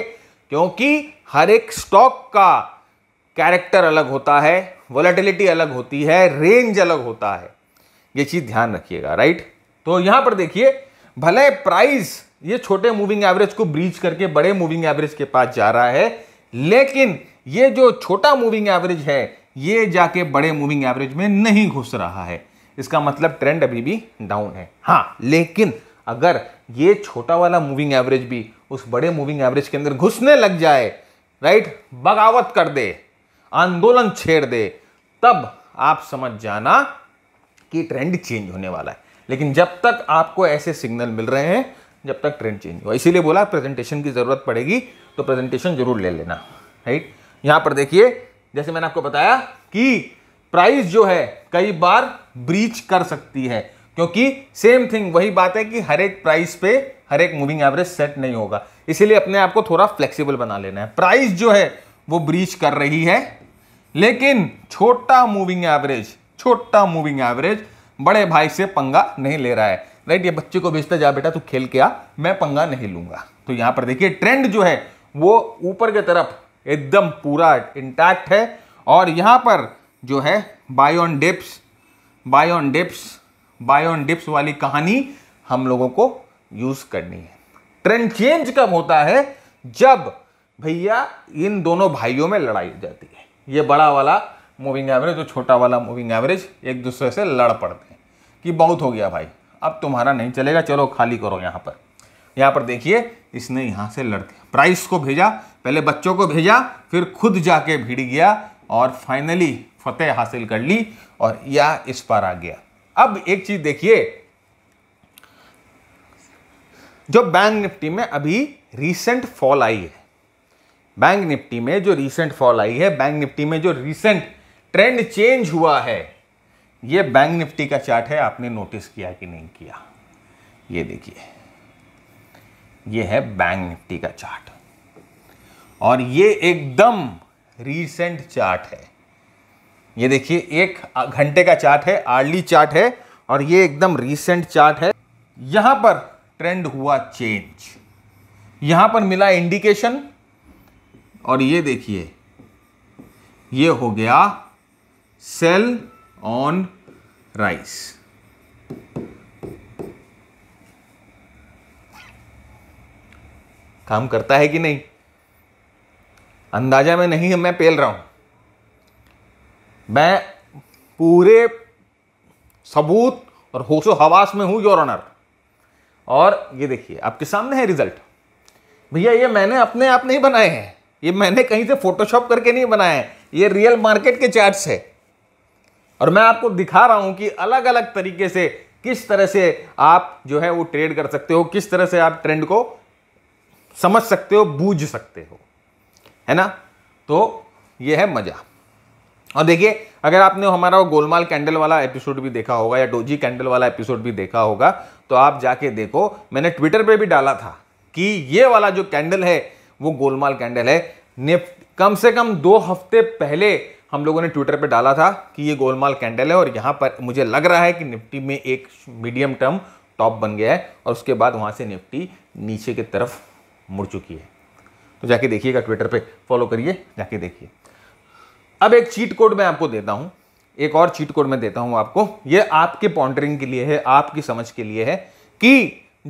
क्योंकि हर एक स्टॉक का कैरेक्टर अलग होता है वोलेटिलिटी अलग होती है रेंज अलग होता है ये चीज़ ध्यान रखिएगा राइट तो यहां पर देखिए भले प्राइस ये छोटे मूविंग एवरेज को ब्रीच करके बड़े मूविंग एवरेज के पास जा रहा है लेकिन ये जो छोटा मूविंग एवरेज है ये जाके बड़े मूविंग एवरेज में नहीं घुस रहा है इसका मतलब ट्रेंड अभी भी डाउन है हाँ लेकिन अगर ये छोटा वाला मूविंग एवरेज भी उस बड़े मूविंग एवरेज के अंदर घुसने लग जाए राइट बगावत कर दे आंदोलन छेड़ दे तब आप समझ जाना कि ट्रेंड चेंज होने वाला है लेकिन जब तक आपको ऐसे सिग्नल मिल रहे हैं जब तक ट्रेंड चेंज हुआ इसीलिए बोला प्रेजेंटेशन की ज़रूरत पड़ेगी तो प्रेजेंटेशन जरूर ले लेना राइट यहाँ पर देखिए जैसे मैंने आपको बताया कि प्राइस जो है कई बार ब्रीच कर सकती है क्योंकि सेम थिंग वही बात है कि हर एक प्राइस पे हर एक मूविंग एवरेज सेट नहीं होगा इसीलिए अपने आप को थोड़ा फ्लेक्सिबल बना लेना है प्राइस जो है वो ब्रीच कर रही है लेकिन छोटा मूविंग एवरेज छोटा मूविंग एवरेज बड़े भाई से पंगा नहीं ले रहा है राइट ये बच्चे को भेजता जा बेटा तू खेल के आ मैं पंगा नहीं लूंगा तो यहां पर देखिए ट्रेंड जो है वो ऊपर की तरफ एकदम पूरा इंटैक्ट है और यहां पर जो है buy on dips buy on dips buy on dips वाली कहानी हम लोगों को यूज करनी है ट्रेंड चेंज कब होता है जब भैया इन दोनों भाइयों में लड़ाई हो जाती है ये बड़ा वाला मूविंग एवरेज और छोटा वाला मूविंग एवरेज एक दूसरे से लड़ पड़ते हैं कि बहुत हो गया भाई अब तुम्हारा नहीं चलेगा चलो खाली करो यहाँ पर यहाँ पर देखिए इसने यहाँ से लड़ दिया प्राइस को भेजा पहले बच्चों को भेजा फिर खुद जाके भिड़ गया और फाइनली फतेह हासिल कर ली और यह इस पर आ गया अब एक चीज़ देखिए जो बैंक निफ्टी में अभी रीसेंट फॉल आई है बैंक निफ्टी में जो रीसेंट फॉल आई है बैंक निफ्टी में जो रीसेंट ट्रेंड चेंज हुआ है ये बैंक निफ्टी का चार्ट है आपने नोटिस किया कि नहीं किया ये देखिए ये है बैंक निफ्टी का चार्ट और ये एकदम रीसेंट चार्ट है ये देखिए एक घंटे का चार्ट है आर्ली चार्ट है और ये एकदम रीसेंट चार्ट है यहां पर ट्रेंड हुआ चेंज यहां पर मिला इंडिकेशन और ये देखिए ये हो गया sell on rice काम करता है कि नहीं अंदाजा में नहीं मैं पेल रहा हूं मैं पूरे सबूत और होशो हवास में हूं योर ऑनर और ये देखिए आपके सामने है रिजल्ट भैया ये मैंने अपने आप नहीं बनाए हैं ये मैंने कहीं से फोटोशॉप करके नहीं बनाया है ये रियल मार्केट के चार्ट्स है और मैं आपको दिखा रहा हूं कि अलग अलग तरीके से किस तरह से आप जो है वो ट्रेड कर सकते हो किस तरह से आप ट्रेंड को समझ सकते हो बूझ सकते हो है ना तो ये है मज़ा और देखिए अगर आपने हमारा वो गोलमाल कैंडल वाला एपिसोड भी देखा होगा या डोजी कैंडल वाला एपिसोड भी देखा होगा तो आप जाके देखो मैंने ट्विटर पे भी डाला था कि ये वाला जो कैंडल है वो गोलमाल कैंडल है निफ्ट कम से कम दो हफ्ते पहले हम लोगों ने ट्विटर पे डाला था कि ये गोलमाल कैंडल है और यहाँ पर मुझे लग रहा है कि निफ्टी में एक मीडियम टर्म टॉप बन गया है और उसके बाद वहाँ से निफ्टी नीचे की तरफ मुड़ चुकी है तो जाके देखिएगा ट्विटर पे फॉलो करिए जाके देखिए अब एक चीट कोड मैं आपको देता हूँ एक और चीट कोड मैं देता हूँ आपको ये आपके पॉन्डरिंग के लिए है आपकी समझ के लिए है कि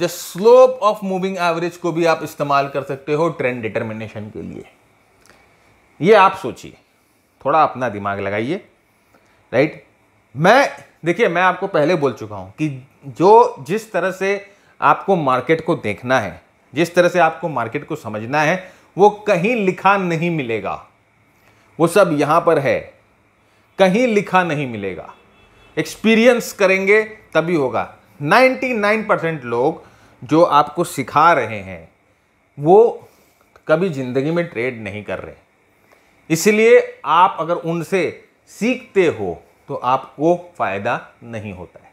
जो स्लोप ऑफ मूविंग एवरेज को भी आप इस्तेमाल कर सकते हो ट्रेंड डिटर्मिनेशन के लिए ये आप सोचिए थोड़ा अपना दिमाग लगाइए राइट मैं देखिए मैं आपको पहले बोल चुका हूँ कि जो जिस तरह से आपको मार्केट को देखना है जिस तरह से आपको मार्केट को समझना है वो कहीं लिखा नहीं मिलेगा वो सब यहाँ पर है कहीं लिखा नहीं मिलेगा एक्सपीरियंस करेंगे तभी होगा 99 परसेंट लोग जो आपको सिखा रहे हैं वो कभी ज़िंदगी में ट्रेड नहीं कर रहे इसलिए आप अगर उनसे सीखते हो तो आपको फ़ायदा नहीं होता है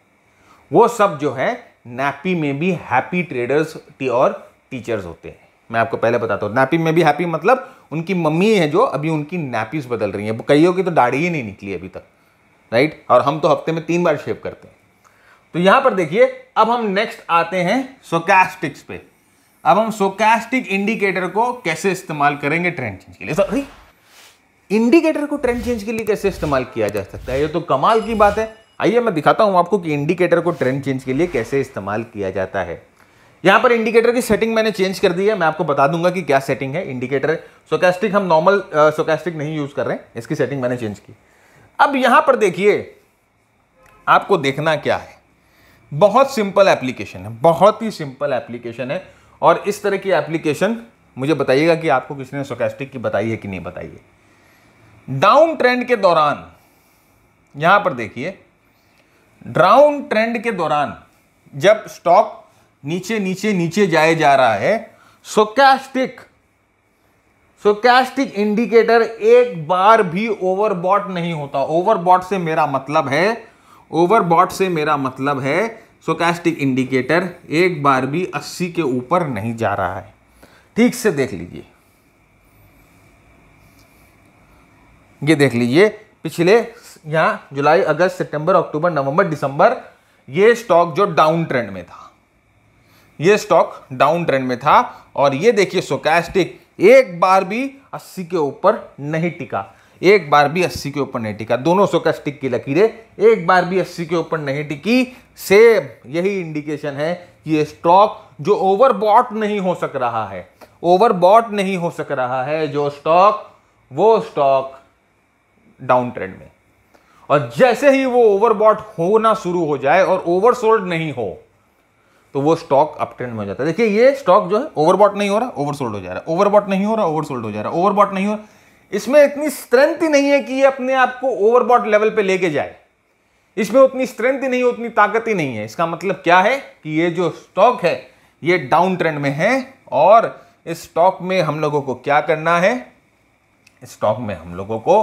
वो सब जो है नैपी में भी हैप्पी ट्रेडर्स टी और टीचर्स होते हैं मैं आपको पहले बताता हूँ नैपी में भी हैप्पी मतलब उनकी मम्मी है जो अभी उनकी नैपीज बदल रही हैं कईयों की तो दाढ़ी ही नहीं निकली अभी तक राइट और हम तो हफ्ते में तीन बार शेव करते हैं तो यहां पर देखिए अब हम नेक्स्ट आते हैं सोकैस्टिक्स पे अब हम सोकैस्टिक इंडिकेटर को कैसे इस्तेमाल करेंगे ट्रेंड चेंज के लिए सॉरी इंडिकेटर को ट्रेंड चेंज के लिए कैसे इस्तेमाल किया जा सकता है ये तो कमाल की बात है आइए मैं दिखाता हूँ आपको कि इंडिकेटर को ट्रेंड चेंज के लिए कैसे इस्तेमाल किया जाता है यहाँ पर इंडिकेटर की सेटिंग मैंने चेंज कर दी है मैं आपको बता दूंगा कि क्या सेटिंग है इंडिकेटर सोकेस्टिक हम नॉर्मल सोकैस्टिक नहीं यूज़ कर रहे हैं इसकी सेटिंग मैंने चेंज की अब यहाँ पर देखिए आपको देखना क्या है बहुत सिंपल एप्लीकेशन है बहुत ही सिंपल एप्लीकेशन है और इस तरह की एप्लीकेशन मुझे बताइएगा कि आपको किसी ने सोकेस्टिक की बताई है कि नहीं बताई है डाउन ट्रेंड के दौरान यहां पर देखिए डाउन ट्रेंड के दौरान जब स्टॉक नीचे नीचे नीचे जाए जा रहा है सोकैस्टिक सोकैस्टिक इंडिकेटर एक बार भी ओवरबॉट नहीं होता ओवरबॉट से मेरा मतलब है ओवरबॉट से मेरा मतलब है सोकैस्टिक इंडिकेटर एक बार भी 80 के ऊपर नहीं जा रहा है ठीक से देख लीजिए ये देख लीजिए पिछले यहाँ जुलाई अगस्त सितंबर अक्टूबर नवंबर दिसंबर ये स्टॉक जो डाउन ट्रेंड में था ये स्टॉक डाउन ट्रेंड में था और ये देखिए सोकैस्टिक एक बार भी 80 के ऊपर नहीं टिका एक बार भी 80 के ऊपर नहीं टिका दोनों सोकैस्टिक की लकीरें एक बार भी 80 के ऊपर नहीं टिकी सेम यही इंडिकेशन है कि ये स्टॉक जो ओवरबॉट नहीं हो सक रहा है ओवरबॉट नहीं हो सक रहा है जो स्टॉक वो स्टॉक डाउन ट्रेंड में और जैसे ही वो ओवरबॉट होना शुरू हो जाए और ओवरसोल्ड नहीं हो तो वो स्टॉक अप ट्रेंड में हो जाता है देखिए ये स्टॉक जो है ओवरबॉट नहीं हो रहा ओवरसोल्ड हो जा रहा है ओवरबॉट नहीं हो रहा ओवरसोल्ड हो जा रहा है ओवरबॉट नहीं हो रहा इसमें इतनी स्ट्रेंथ ही नहीं है कि ये अपने आप को ओवरबॉट लेवल पे लेके जाए इसमें उतनी स्ट्रेंथ ही नहीं उतनी ताकत ही नहीं है इसका मतलब क्या है कि ये जो स्टॉक है ये डाउन ट्रेंड में है और इस स्टॉक में हम लोगों को क्या करना है स्टॉक में हम लोगों को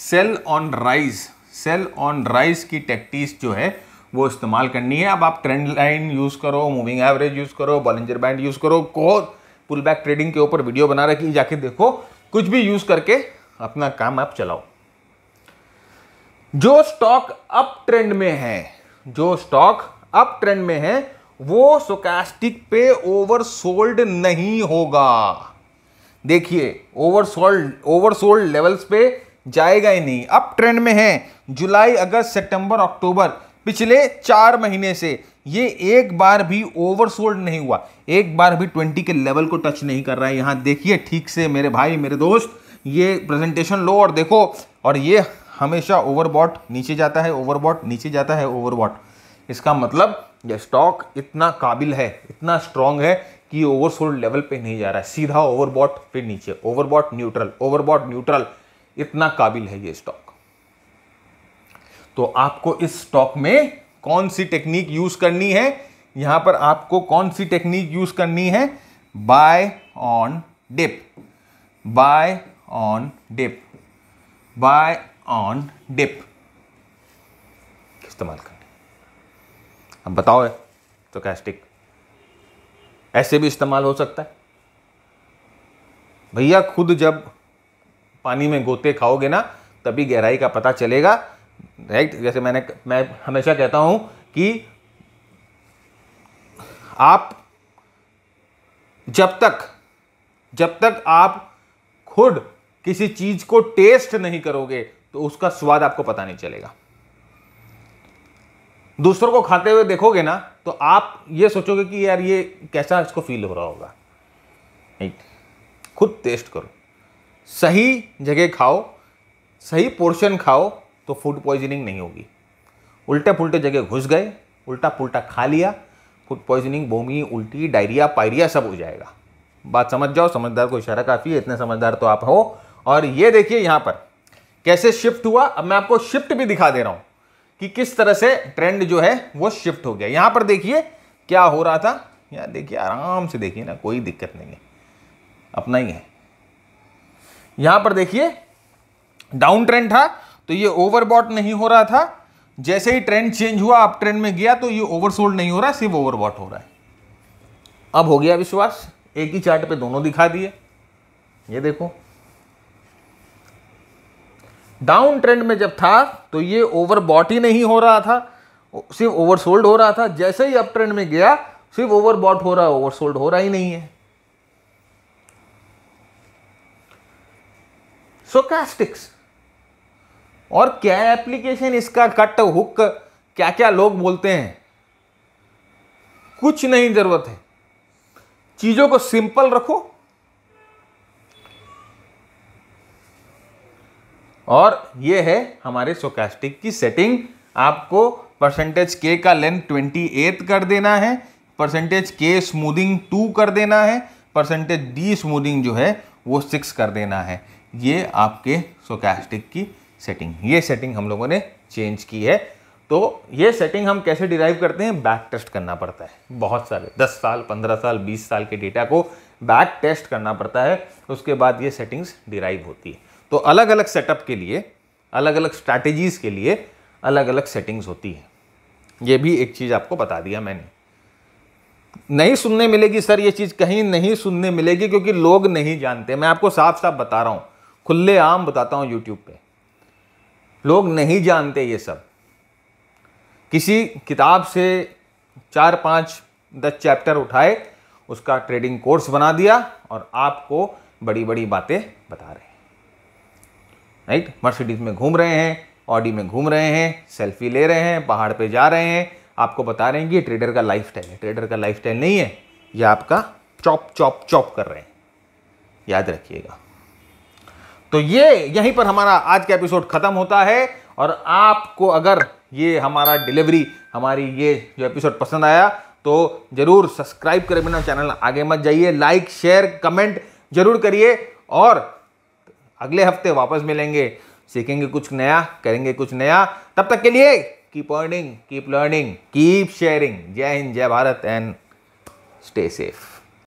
sell on rise sell on rise की टेक्टिस जो है वो इस्तेमाल करनी है अब आप ट्रेंड लाइन यूज़ करो मूविंग एवरेज यूज़ करो बॉलेंजर बैंड यूज़ करो को पुल बैक ट्रेडिंग के ऊपर वीडियो बना रखी जाके देखो कुछ भी यूज़ करके अपना काम आप चलाओ जो स्टॉक अप ट्रेंड में है जो स्टॉक अप ट्रेंड में है वो सोकास्टिक पे ओवर सोल्ड नहीं होगा देखिए oversold oversold levels पे जाएगा ही नहीं अब ट्रेंड में है जुलाई अगस्त सितंबर अक्टूबर पिछले चार महीने से ये एक बार भी ओवरसोल्ड नहीं हुआ एक बार भी ट्वेंटी के लेवल को टच नहीं कर रहा है यहाँ देखिए ठीक से मेरे भाई मेरे दोस्त ये प्रेजेंटेशन लो और देखो और ये हमेशा ओवरबॉट नीचे जाता है ओवरबॉट नीचे जाता है ओवरबॉट इसका मतलब यह स्टॉक इतना काबिल है इतना स्ट्रांग है कि ओवरसोल्ड लेवल पे नहीं जा रहा है सीधा ओवरबॉट पे नीचे ओवरबॉट न्यूट्रल ओवरबॉट न्यूट्रल इतना काबिल है ये स्टॉक तो आपको इस स्टॉक में कौन सी टेक्निक यूज करनी है यहां पर आपको कौन सी टेक्निक यूज करनी है buy on dip buy on dip buy on dip इस्तेमाल करनी अब बताओ तो कैस्टिक ऐसे भी इस्तेमाल हो सकता है भैया खुद जब पानी में गोते खाओगे ना तभी गहराई का पता चलेगा राइट जैसे मैंने मैं हमेशा कहता हूँ कि आप जब तक जब तक आप खुद किसी चीज़ को टेस्ट नहीं करोगे तो उसका स्वाद आपको पता नहीं चलेगा दूसरों को खाते हुए देखोगे ना तो आप ये सोचोगे कि यार ये कैसा इसको फील हो रहा होगा राइट खुद टेस्ट करो सही जगह खाओ सही पोर्शन खाओ तो फूड पॉइजनिंग नहीं होगी उल्टे पुल्टे जगह घुस गए उल्टा पुल्टा खा लिया फूड पॉइजनिंग बोमी उल्टी डायरिया पायरिया सब हो जाएगा बात समझ जाओ समझदार को इशारा काफ़ी है इतने समझदार तो आप हो और ये देखिए यहाँ पर कैसे शिफ्ट हुआ अब मैं आपको शिफ्ट भी दिखा दे रहा हूँ कि किस तरह से ट्रेंड जो है वो शिफ्ट हो गया यहाँ पर देखिए क्या हो रहा था यहाँ देखिए आराम से देखिए ना कोई दिक्कत नहीं है अपना ही है यहां पर देखिए डाउन ट्रेंड था तो ये ओवरबॉट नहीं हो रहा था जैसे ही ट्रेंड चेंज हुआ अप ट्रेंड में गया तो ये ओवरसोल्ड नहीं हो रहा सिर्फ ओवरबॉट हो रहा है अब हो गया विश्वास एक ही चार्ट पे दोनों दिखा दिए ये देखो डाउन ट्रेंड में जब था तो ये ओवरबॉट ही नहीं हो रहा था सिर्फ ओवरसोल्ड हो रहा था जैसे ही अप ट्रेंड में गया सिर्फ ओवरबॉट हो रहा है ओवरसोल्ड हो रहा ही नहीं है सोकास्टिक्स और क्या एप्लीकेशन इसका कट हुक क्या क्या लोग बोलते हैं कुछ नहीं जरूरत है चीजों को सिंपल रखो और यह है हमारे सोकास्टिक की सेटिंग आपको परसेंटेज के का लेंथ ट्वेंटी एट कर देना है परसेंटेज के स्मूदिंग टू कर देना है परसेंटेज डी स्मूदिंग जो है वो सिक्स कर देना है ये आपके सोकैस्टिक की सेटिंग ये सेटिंग हम लोगों ने चेंज की है तो ये सेटिंग हम कैसे डिराइव करते हैं बैक टेस्ट करना पड़ता है बहुत सारे 10 साल 15 साल 20 साल के डेटा को बैक टेस्ट करना पड़ता है उसके बाद ये सेटिंग्स डिराइव होती है तो अलग अलग सेटअप के लिए अलग अलग स्ट्रैटेजीज़ के लिए अलग अलग सेटिंग्स होती है ये भी एक चीज़ आपको बता दिया मैंने नहीं सुनने मिलेगी सर ये चीज़ कहीं नहीं सुनने मिलेगी क्योंकि लोग नहीं जानते मैं आपको साफ साफ बता रहा हूँ खुले आम बताता हूँ यूट्यूब पे लोग नहीं जानते ये सब किसी किताब से चार पाँच दस चैप्टर उठाए उसका ट्रेडिंग कोर्स बना दिया और आपको बड़ी बड़ी बातें बता रहे हैं राइट मर्सिडीज़ में घूम रहे हैं ऑडी में घूम रहे हैं सेल्फी ले रहे हैं पहाड़ पे जा रहे हैं आपको बता रहे हैं कि ट्रेडर का लाइफ स्टाइल है ट्रेडर का लाइफ स्टाइल नहीं है यह आपका चॉप चॉप चॉप कर रहे हैं याद रखिएगा तो ये यहीं पर हमारा आज का एपिसोड ख़त्म होता है और आपको अगर ये हमारा डिलीवरी हमारी ये जो एपिसोड पसंद आया तो ज़रूर सब्सक्राइब करें बिना चैनल आगे मत जाइए लाइक शेयर कमेंट ज़रूर करिए और अगले हफ्ते वापस मिलेंगे सीखेंगे कुछ नया करेंगे कुछ नया तब तक के लिए keep earning keep learning keep sharing जय हिंद जय भारत एंड स्टे सेफ